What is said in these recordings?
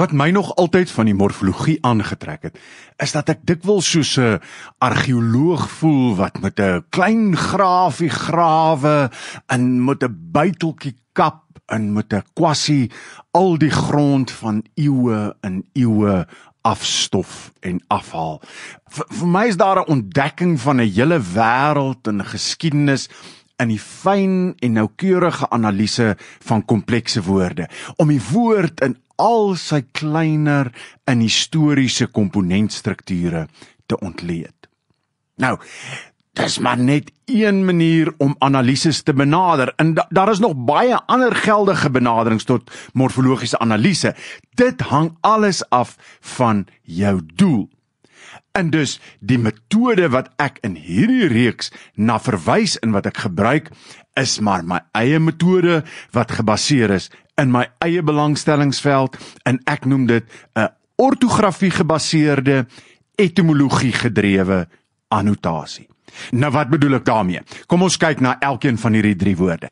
Wat my nog altyd van die morfologie aangetrek het, is dat ek dikwels soos 'n argeoloog voel wat met 'n klein grafie grawe en met 'n buiteltjie kap en met 'n kwassie al die grond van eeue en eeue afstof en afhaal. V vir my is daar 'n ontdekking van 'n hele wêreld en geskiedenis in die fyn en noukeurige analise van komplekse woorde om die woord in al sy kleiner en historiese komponentstrukture te ontleed. Nou, dis maar net een manier om analises te benader en da daar is nog baie ander geldige benaderings tot morfologiese analise. Dit hang alles af van jou doel. En dus die metode wat ek in hierdie reeks na verwys en wat ek gebruik is maar my eie metode wat gebaseer is in my eie belangstellingsveld en ek noem dit 'n ortografie gebaseerde etimologie gedrewe annotasie. Nou wat bedoel ek daarmee? Kom ons kyk na elkeen van hierdie drie woorde.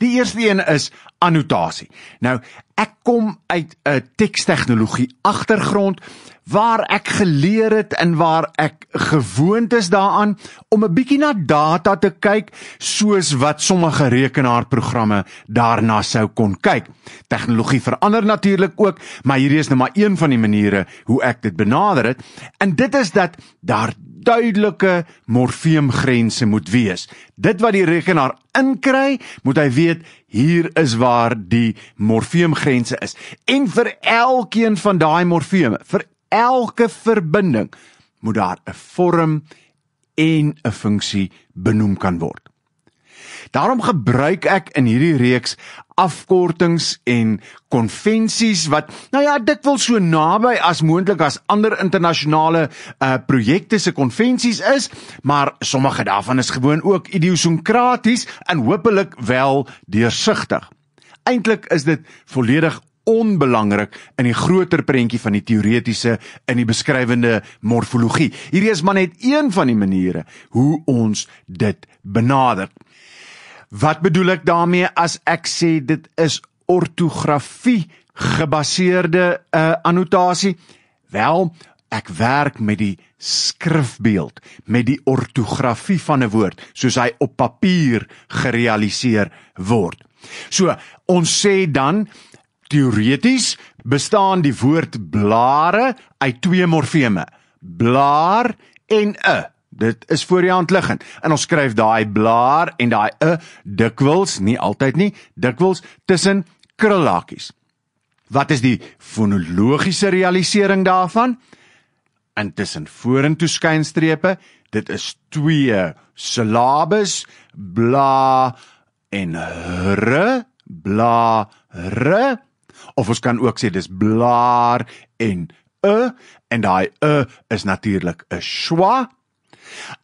Die eerste een is annotasie. Nou, ek kom uit 'n tekstegnologie agtergrond waar ek geleer het en waar ek gewoond is daaraan om 'n bietjie na data te kyk soos wat sommige rekenaarprogramme daarna sou kon kyk. Tegnologie verander natuurlik ook, maar hierdie is nou maar een van die maniere hoe ek dit benader het en dit is dat daar duidelike morfeemgrense moet wees. Dit wat die rekenaar inkry, moet hy weet hier is waar die morfeemgrense is. En vir elkeen van daai morfeme, vir elke verbinding moet daar 'n vorm en 'n funksie benoem kan word. Daarom gebruik ek in hierdie reeks afkortings en konvensies wat nou ja dikwels so naby as moontlik as ander internasionale uh, projekte se konvensies is, maar sommige daarvan is gewoon ook idiosinkraties en hopelik wel deursigtig. Eintlik is dit volledig onbelangrik in die groter prentjie van die teoretiese in die beskrywende morfologie. Hierdie is maar net een van die maniere hoe ons dit benader. Wat bedoel ek daarmee as ek sê dit is ortografie gebaseerde uh, annotasie? Wel, ek werk met die skrifbeeld, met die ortografie van 'n woord soos hy op papier gerealiseer word. So, ons sê dan Teoreties bestaan die woord blare uit twee morfeme: blaar en 'n. Dit is voor die hand liggend. En ons skryf daai blaar en daai 'n dikwels, nie altyd nie, dikwels tussen krullakies. Wat is die fonologiese realisering daarvan? Intussen vorentoe skynstrepe, dit is twee silabes, bla en r, bla r of ons kan ook sê dis blaar en 'n e, uh, en daai 'n e uh, is natuurlik 'n swa.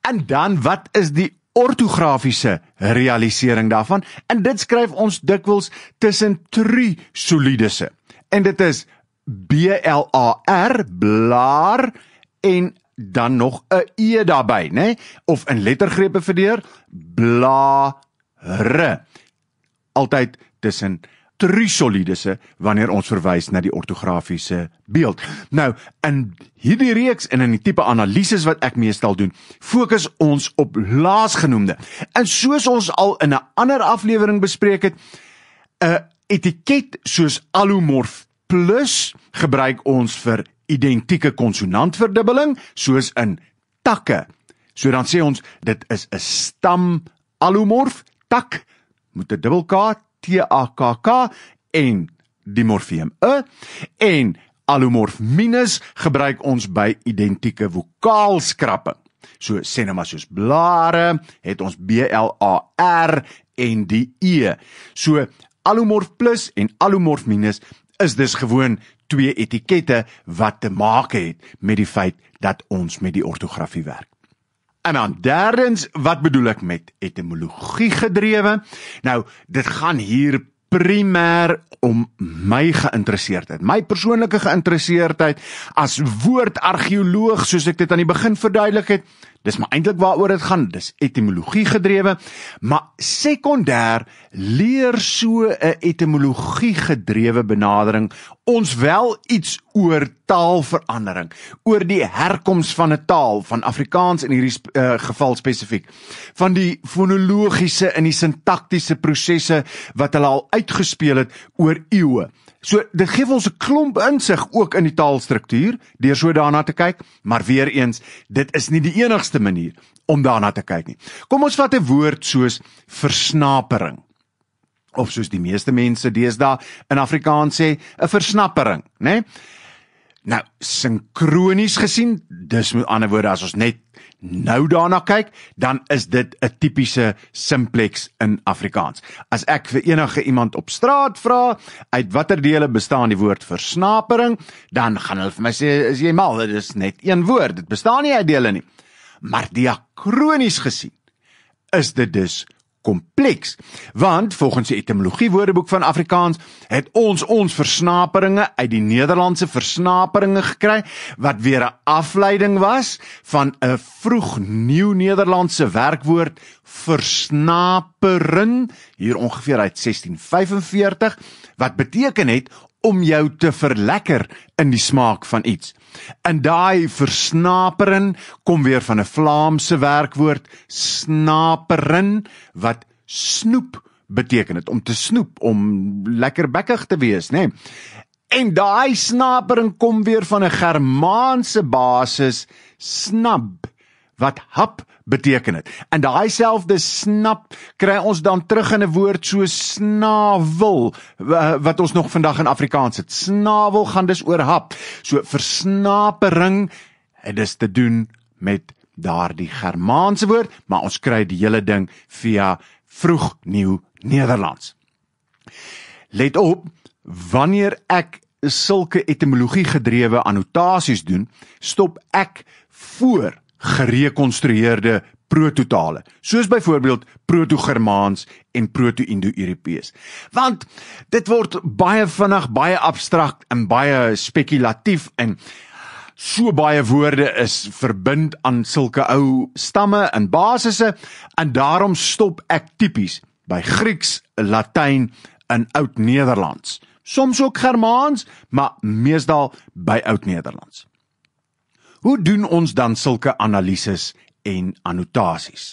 En dan wat is die ortografiese realisering daarvan? En dit skryf ons dikwels tussen drie solidusse. En dit is B L A R blaar en dan nog 'n e daarbey, nê? Nee? Of in lettergrepe verdeel blaar r. Altyd tussen trisolidese wanneer ons verwys na die ortografiese beeld. Nou, in hierdie reeks en in die tipe analises wat ek meestal doen, fokus ons op laasgenoemde. En soos ons al in 'n ander aflewering bespreek het, 'n etiket soos allomorf plus gebruik ons vir identieke konsonantverdubbeling soos in takke. So dan sê ons dit is 'n stam allomorf tak met 'n dubbel k TAKK en dimorfiem e en allomorf minus gebruik ons by identieke vokaalskrappe. So sê nou maar soos blare het ons B L A R en die E. So allomorf plus en allomorf minus is dus gewoon twee etikette wat te maak het met die feit dat ons met die ortografie werk. En dan derdens, wat bedoel ek met etimologie gedrewe? Nou, dit gaan hier primêr om my geïnteresseerdheid, my persoonlike geïnteresseerdheid as woordargeoloog, soos ek dit aan die begin verduidelik het, Dis maar eintlik waaroor dit gaan, dis etimologie gedrewe, maar sekondêr leer so 'n etimologie gedrewe benadering ons wel iets oor taalverandering, oor die herkoms van 'n taal van Afrikaans in hierdie uh, geval spesifiek, van die fonologiese en die sintaktiese prosesse wat hulle al uitgespeel het oor eeue. So dit gee ons 'n klomp insig ook in die taalstruktuur deur so daarna te kyk, maar weer eens, dit is nie die enigste manier om daarna te kyk nie. Kom ons vat 'n woord soos versnapering. Of soos die meeste mense deesdae in Afrikaans sê, 'n versnapering, né? Nee? Nou, sinkronies gesien, dis met ander woorde as ons net nou daarna kyk, dan is dit 'n tipiese simplex in Afrikaans. As ek vir enige iemand op straat vra uit watter dele bestaan die woord versnapering, dan gaan hulle vir my sê is jy mal, dit is net een woord, dit bestaan nie uit dele nie. Maar diakronies gesien is dit dus kompleks want volgens die etimologie woordeboek van Afrikaans het ons ons versnaperinge uit die Nederlandse versnaperinge gekry wat weer 'n afleiding was van 'n vroeg nuwe-Nederlandse werkwoord versnaperin hier ongeveer uit 1645 wat beteken het om jou te verlekker in die smaak van iets In daai versnapering kom weer van 'n Vlaamse werkwoord snapering wat snoep beteken dit om te snoep om lekker bekkig te wees nê. Nee. En daai snapering kom weer van 'n Germaanse basis snap wat hap beteken dit. En daai selfde snap kry ons dan terug in 'n woord so snawel wat ons nog vandag in Afrikaans het. Snawel gaan dus oor hap. So versnapering het dit te doen met daardie Germaanse woord, maar ons kry die hele ding via vroeg nuwe Nederlands. Let op, wanneer ek sulke etimologie gedrewe annotasies doen, stop ek voor gerekonstrueerde prototale, soos byvoorbeeld proto-germaans en proto-indo-europees. Want dit word baie vinnig baie abstrakt en baie spekulatief en so baie woorde is verbind aan sulke ou stamme en basisse en daarom stop ek tipies by Grieks, Latyn en Oud-Nederlands. Soms ook Germaans, maar meestal by Oud-Nederlands. Hoe doen ons dan sulke analises en annotasies?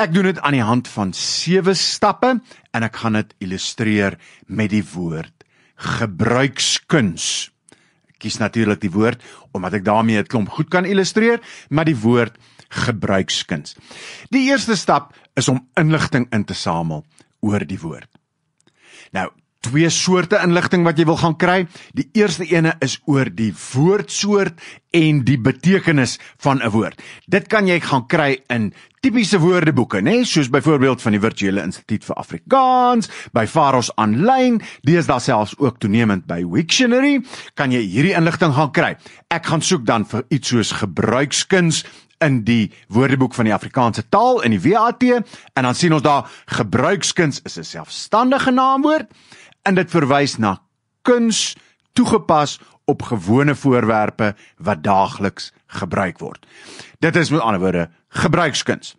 Ek doen dit aan die hand van sewe stappe en ek gaan dit illustreer met die woord gebruikskuns. Ek kies natuurlik die woord omdat ek daarmee 'n klomp goed kan illustreer, maar die woord gebruikskuns. Die eerste stap is om inligting in te samel oor die woord. Nou, twee soorte inligting wat jy wil gaan kry. Die eerste ene is oor die woordsoort en die betekenis van 'n woord. Dit kan jy gaan kry in tipiese woordeboeke, né, soos byvoorbeeld van die Virtuele Instituut vir Afrikaans, by Faros aanlyn, dis daar selfs ook toenemend by Wiktionary, kan jy hierdie inligting gaan kry. Ek gaan soek dan vir iets soos gebruikskuns in die Woordeboek van die Afrikaanse Taal in die WAT en dan sien ons daar gebruikskuns is 'n selfstandige naamwoord en dit verwys na kuns toegepas op gewone voorwerpe wat daagliks gebruik word. Dit is met ander woorde gebruikskuns.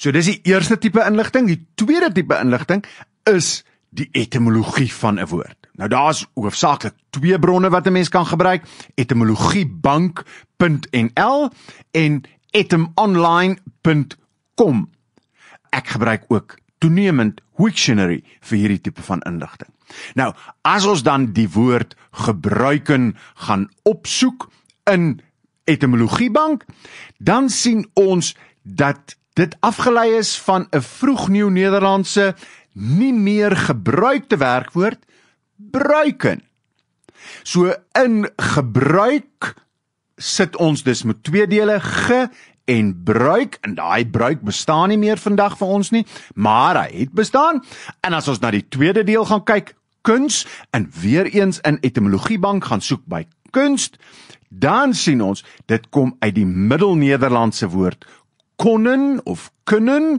So dis die eerste tipe inligting, die tweede tipe inligting is die etimologie van 'n woord. Nou daar's hoofsaaklik twee bronne wat 'n mens kan gebruik: etimologiebank.nl en etimonline.com. Ek gebruik ook toenemend wiktionary vir hierdie tipe van inligting. Nou, as ons dan die woord gebruiken gaan opsoek in etimologiebank, dan sien ons dat dit afgelei is van 'n vroeg-Nieu-Nederlandse nie meer gebruikte werkwoord bruiken. So in gebruik sit ons dus met twee dele ge en bruik en daai bruik bestaan nie meer vandag vir ons nie, maar hy het bestaan. En as ons na die tweede deel gaan kyk, kuns en weer eens in etimologiebank gaan soek by kunst, dan sien ons dit kom uit die Middelnederlandse woord konnen of kunnen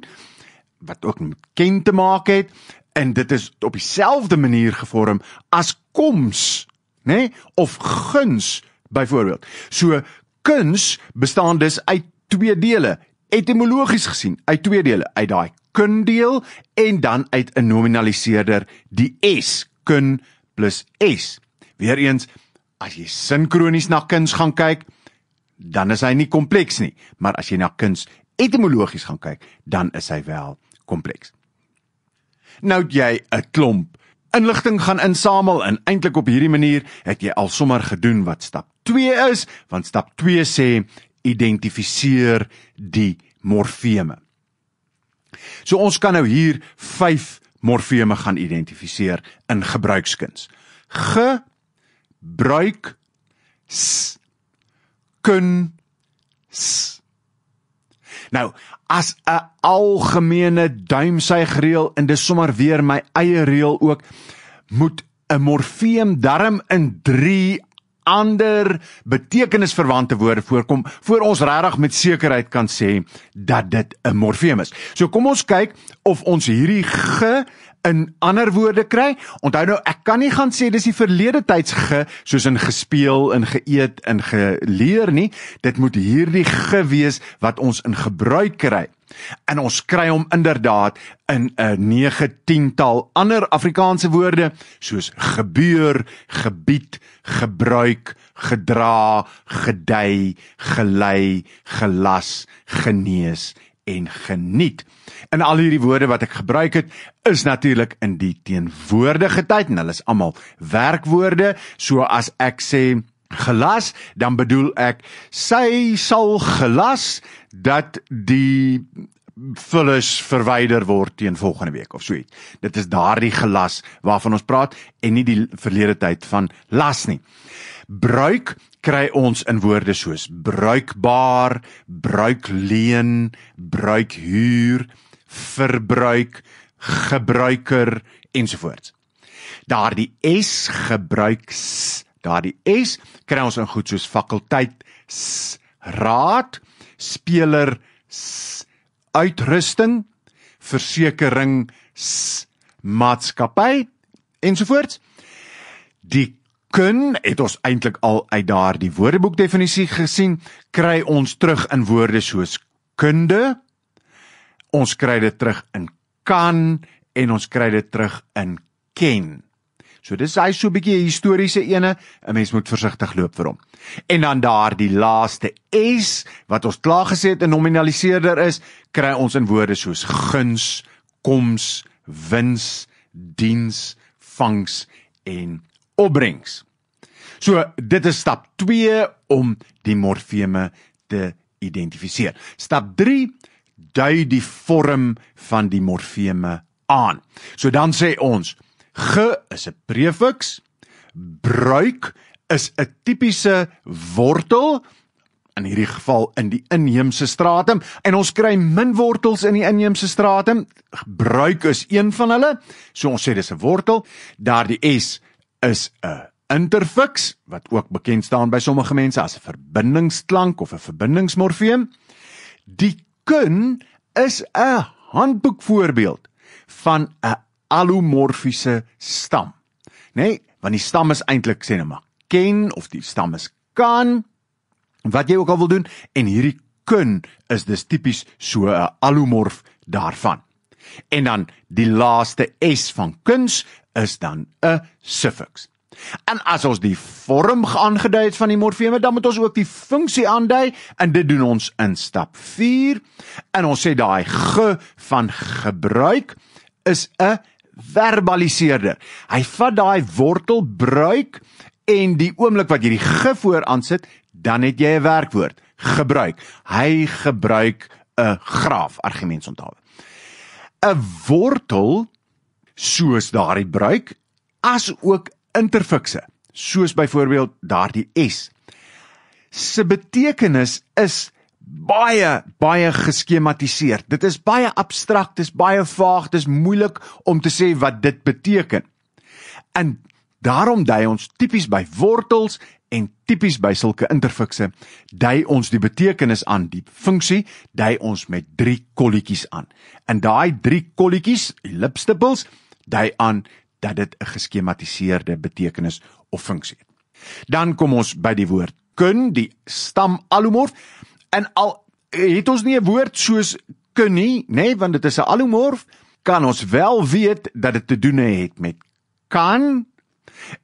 wat ook met ken te maak het en dit is op dieselfde manier gevorm as koms, nê, nee? of guns byvoorbeeld. So kuns bestaan dus uit twee dele etimologies gesien uit twee dele uit daai kun deel en dan uit 'n nominaliseerder die s kun plus s weereens as jy sinkronies na kuns gaan kyk dan is hy nie kompleks nie maar as jy na kuns etimologies gaan kyk dan is hy wel kompleks nou jy 'n klomp inligting gaan insamel en eintlik op hierdie manier het jy al sommer gedoen wat stap 2 is want stap 2 sê identifiseer die morfeme. So ons kan nou hier 5 morfeme gaan identifiseer in gebruikskuns. ge bruik s kun s Nou, as 'n algemene duimsuigreël en dis sommer weer my eie reël ook, moet 'n morfeem darm in 3 ander betekenisverwante woorde voorkom voor ons regtig met sekerheid kan sê dat dit 'n morfeem is. So kom ons kyk of ons hierdie ge in ander woorde kry. Onthou nou, ek kan nie gaan sê dis die verlede tyds ge soos in gespeel, in geëet, in geleer nie. Dit moet hierdie ge wees wat ons in gebruik kry. En ons kry hom inderdaad in 'n 9 tal ander Afrikaanse woorde soos gebeur, gebied, gebruik, gedra, gedei, gelei, gelas, genees en geniet. In al hierdie woorde wat ek gebruik het, is natuurlik in die teenwoordige tyd en hulle is almal werkwoorde, so as ek sê gelas dan bedoel ek sy sal gelas dat die vullis verwyder word teen volgende week of so iets dit is daardie gelas waarvan ons praat en nie die verlede tyd van las nie bruik kry ons in woorde soos bruikbaar bruik leen bruik huur verbruik gebruiker ensovoorts daardie s gebruiks Daardie S kry ons in goed soos fakulteit, s, raad, speler, s, uitrusting, versekerings, s, maatskappy ensovoorts. Die kun het ons eintlik al uit daardie woordeboekdefinisie gesien, kry ons terug in woorde soos kunde. Ons kry dit terug in kan en ons kry dit terug in ken. So dis hy so 'n bietjie historiese ene, 'n mens moet versigtig loop vir hom. En dan daar die laaste S wat ons klaar gesê het 'n nominaliseerder is, kry ons in woorde soos guns, koms, wins, diens, vangs en opbrengs. So dit is stap 2 om die morfeme te identifiseer. Stap 3 dui die vorm van die morfeme aan. So dan sê ons ge is 'n prefiks bruik is 'n tipiese wortel in hierdie geval in die inheemse stratum en ons kry min wortels in die inheemse stratum gebruik is een van hulle so ons sê dis 'n wortel daardie s is 'n interfix wat ook bekend staan by sommige mense as 'n verbindingsklank of 'n verbindingsmorfeem die kun is 'n handboekvoorbeeld van 'n allomorfiese stam. Nê? Nee, want die stam is eintlik sê nou maar ken of die stam is kan wat jy ook al wil doen en hierdie kun is dus tipies so 'n eh, allomorf daarvan. En dan die laaste S van kuns is dan 'n suffix. En as ons die vorm aangedui het van die morfeme, dan moet ons ook die funksie aandui en dit doen ons in stap 4. En ons sê daai g van gebruik is 'n verbaliseerder. Hy vat daai wortel bruik en die oomblik wat jy die gif voor aansit, dan het jy 'n werkwoord, gebruik. Hy gebruik 'n graaf argument onthou. 'n Wortel soos daardie bruik as ook interfikse, soos byvoorbeeld daardie S. Se betekenis is baie baie geskematiseer. Dit is baie abstrakt, dit is baie vaag, dit is moeilik om te sê wat dit beteken. En daarom dui ons tipies by wortels en tipies by sulke interfikse dui ons die betekenis aan die funksie dui ons met drie kolletjies aan. En daai drie kolletjies, ellipstipels, dui aan dat dit 'n geskematiseerde betekenis of funksie het. Dan kom ons by die woord kun, die stam allomorf En al het ons nie 'n woord soos kun nie, nê, nee, want dit is 'n allomorf, kan ons wel weet dat dit te doen het met kan.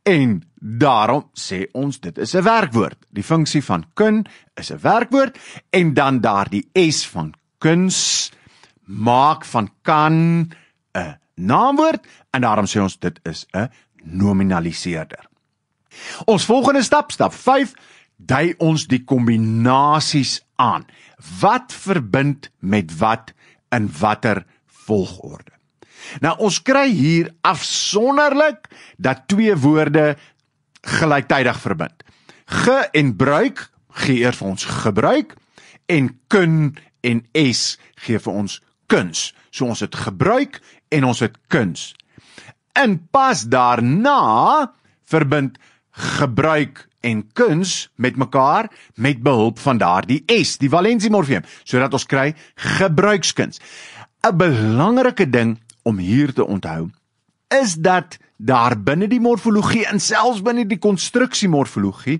En daarom sê ons dit is 'n werkwoord. Die funksie van kun is 'n werkwoord en dan daardie s van kuns maak van kan 'n naamwoord en daarom sê ons dit is 'n nominaliseerder. Ons volgende stap, stap 5, dui ons die kombinasies aan. Wat verbind met wat in watter volgorde? Nou ons kry hier afsonderlik dat twee woorde gelyktydig verbind. Ge en bruik gee eers vir ons gebruik en kun en es gee vir ons kuns. So ons het gebruik en ons het kuns. In pas daarna verbind gebruik en kuns met mekaar met behulp van daardie S, die valensiemorfeem, sodat ons kry gebruikskuns. 'n Belangrike ding om hier te onthou is dat daar binne die morfologie en selfs binne die konstruksiemorfologie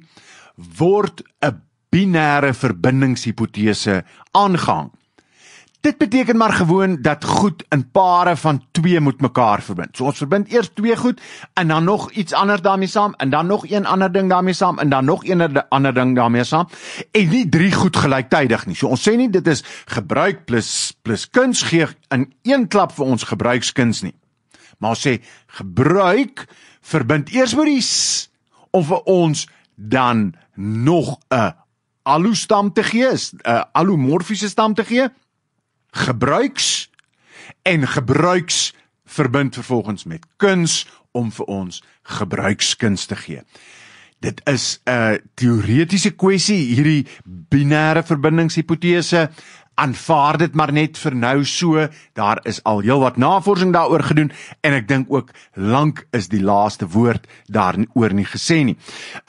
word 'n binêre verbindingshipotese aangehang. Dit beteken maar gewoon dat goed in pare van 2 moet mekaar verbind. So ons verbind eers twee goed en dan nog iets anders daarmee saam en dan nog een ander ding daarmee saam en dan nog een ander ding daarmee saam en nie drie goed gelyktydig nie. So ons sê nie dit is gebruik plus plus kuns gee in een klap vir ons gebruikskuns nie. Maar ons sê gebruik verbind eers met die s om vir ons dan nog 'n alu stam te gee, 'n alumorfiese stam te gee gebruiks en gebruiks verbind vervolgens met kuns om vir ons gebruikskuns te gee. Dit is 'n teoretiese kwessie hierdie binêre verbindingshipotese aanvaar dit maar net vir nou so daar is al heelwat navorsing daaroor gedoen en ek dink ook lank is die laaste woord daaroor nie gesê nie.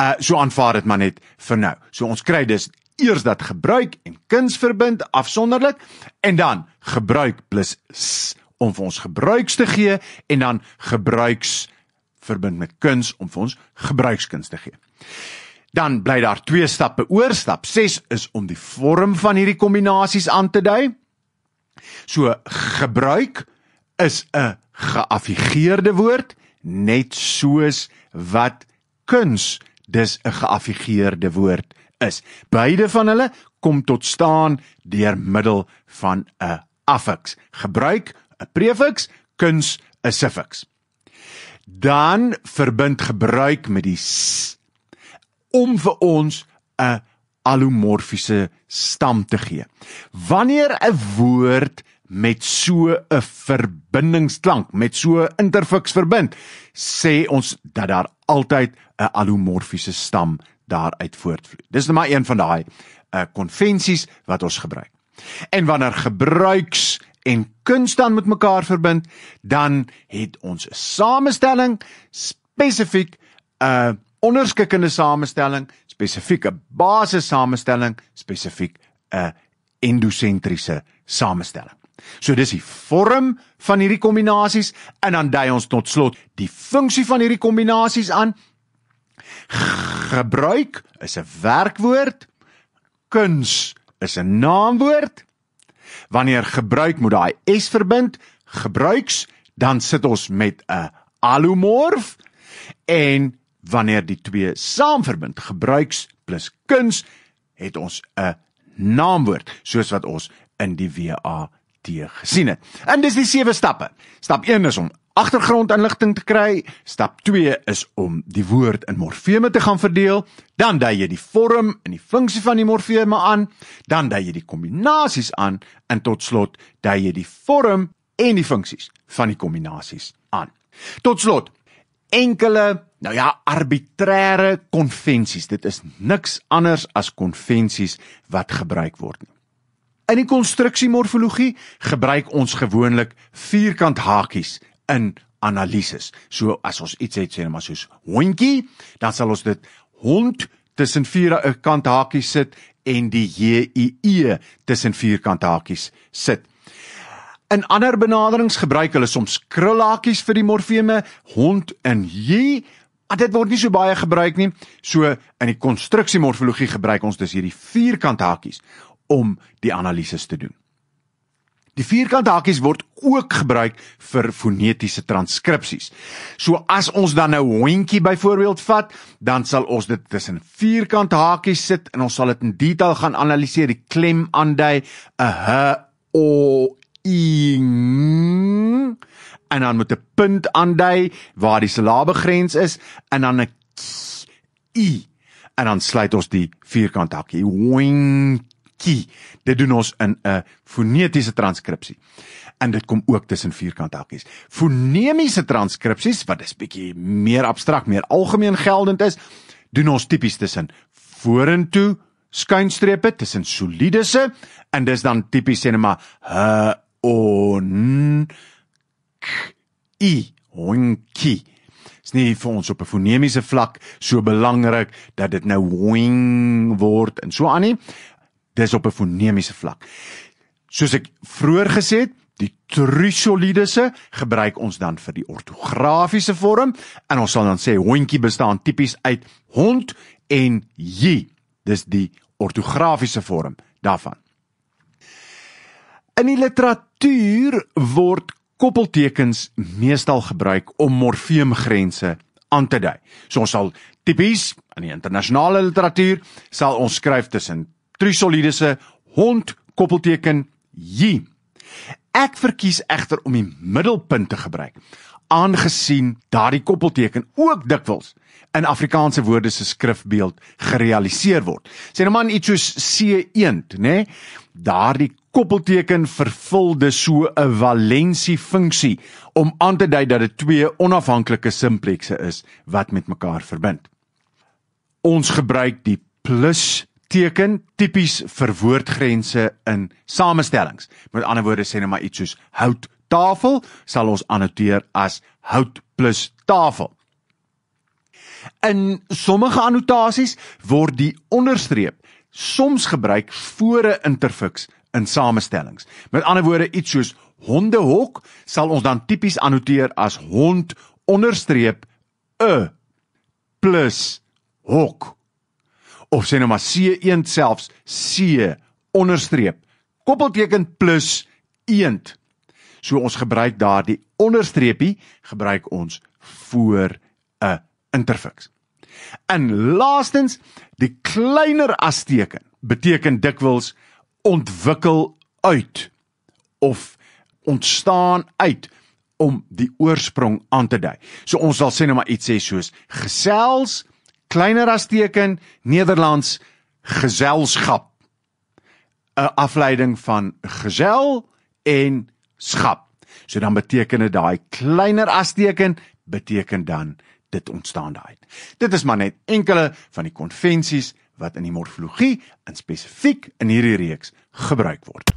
Uh so aanvaar dit maar net vir nou. So ons kry dus eers dat gebruik en kuns verbind afsonderlik en dan gebruik plus s, om vir ons gebruiks te gee en dan gebruiks verbind met kuns om vir ons gebruikskuns te gee. Dan bly daar twee stappe oor. Stap 6 is om die vorm van hierdie kombinasies aan te dui. So gebruik is 'n geaffigeerde woord net soos wat kuns dis 'n geaffigeerde woord is. Beide van hulle kom tot staan deur middel van 'n affix. Gebruik 'n prefix, kuns 'n suffix. Dan verbind gebruik met die s om vir ons 'n allomorfiese stam te gee. Wanneer 'n woord met so 'n verbindingsklank, met so 'n interfix verbind, sê ons dat daar altyd 'n allomorfiese stam daaruit voortvloei. Dis net nou maar een van daai uh eh, konvensies wat ons gebruik. En wanneer gebruiks en kuns dan met mekaar verbind, dan het ons 'n samestelling eh, spesifiek 'n uh, onderskikkende samestelling, spesifiek 'n basiese samestelling, spesifiek 'n uh, endosentriese samestelling. So dis die vorm van hierdie kombinasies en dan dui ons tot slot die funksie van hierdie kombinasies aan Gebruik is 'n werkwoord. Kuns is 'n naamwoord. Wanneer gebruik moet daai s verbind, gebruiks, dan sit ons met 'n allomorf en wanneer die twee saam verbind, gebruiks plus kuns, het ons 'n naamwoord, soos wat ons in die WAT gesien het. En dis die sewe stappe. Stap 1 is om agtergrondinligting te kry. Stap 2 is om die woord in morfeme te gaan verdeel. Dan dui jy die vorm en die funksie van die morfeme aan. Dan dui jy die kombinasies aan en tot slot dui jy die vorm en die funksies van die kombinasies aan. Tot slot enkele nou ja arbitreëre konvensies dit is niks anders as konvensies wat gebruik word nie in die konstruksiemorfologie gebruik ons gewoonlik vierkant hakies in analises. So as ons iets het sê nou maar soos hondjie, dan sal ons dit hond tussen vier eh, kant hakies sit en die J U E tussen vier kant hakies sit. In ander benaderings gebruik hulle soms krulhakies vir die morfeme hond en J, maar dit word nie so baie gebruik nie. So in die konstruksiemorfologie gebruik ons dus hierdie vierkant hakies om die analises te doen. Die vierkante hakies word ook gebruik vir fonetiese transkripsies. So as ons dan nou hondjie byvoorbeeld vat, dan sal ons dit tussen vierkante hakies sit en ons sal dit in detail gaan analiseer, die klem aandui, 'n h o i en dan met 'n punt aandui waar die silabegrens is en dan 'n i en dan sluit ons die vierkant hakie. Hondjie key. Dit doen ons in 'n fonetiese transkripsie. En dit kom ook tussen vierkant hakies. Fonemiese transkripsies wat is bietjie meer abstrakt, meer algemeen geldend is, doen ons tipies tussen vorentoe skuinstrepe tussen solidese en dis dan tipies sê net maar h o n k i hoinkie. Dis nie vir ons op 'n fonemiese vlak so belangrik dat dit nou hoing word en so aan nie, dis op 'n fonemiese vlak. Soos ek vroeër gesê het, die trusolidese gebruik ons dan vir die ortografiese vorm en ons sal dan sê hondjie bestaan tipies uit hond en j. Dis die ortografiese vorm daarvan. In die literatuur word koppeltekens meestal gebruik om morfeemgrense aan te dui. So ons sal tipies in die internasionale literatuur sal ons skryf tussen Trisolides se hond koppelteken J. Ek verkies egter om die middelpunt te gebruik aangesien daardie koppelteken ook dikwels in Afrikaanse woorde se skrifbeeld gerealiseer word. Sê nou maar iets soos C1, nê? Nee? Daardie koppelteken vervul dus so 'n valensiefunksie om aan te dui dat dit twee onafhanklike simplekse is wat met mekaar verbind. Ons gebruik die plus teken tipies vir woordgrense in samestellings. Met ander woorde sê net nou maar iets soos hout tafel sal ons annoteer as hout plus tafel. In sommige annotasies word die onderstreep soms gebruik voor 'n interfix in samestellings. Met ander woorde iets soos hondehok sal ons dan tipies annoteer as hond onderstreep 'n plus hok of sê nou maar C1 selfs C onderstreep koppelteken plus 1. So ons gebruik daardie onderstreepie gebruik ons voor 'n interfiks. En laastens, die kleiner as teken beteken dikwels ontwikkel uit of ontstaan uit om die oorsprong aan te dui. So ons sal sê nou maar iets sê soos gesels, kleiner as teken Nederlands geselskap 'n afleiding van gesel en skap so dan beteken dit daai kleiner as teken beteken dan dit ontstaan daai dit is maar net enkele van die konvensies wat in die morfologie in spesifiek in hierdie reeks gebruik word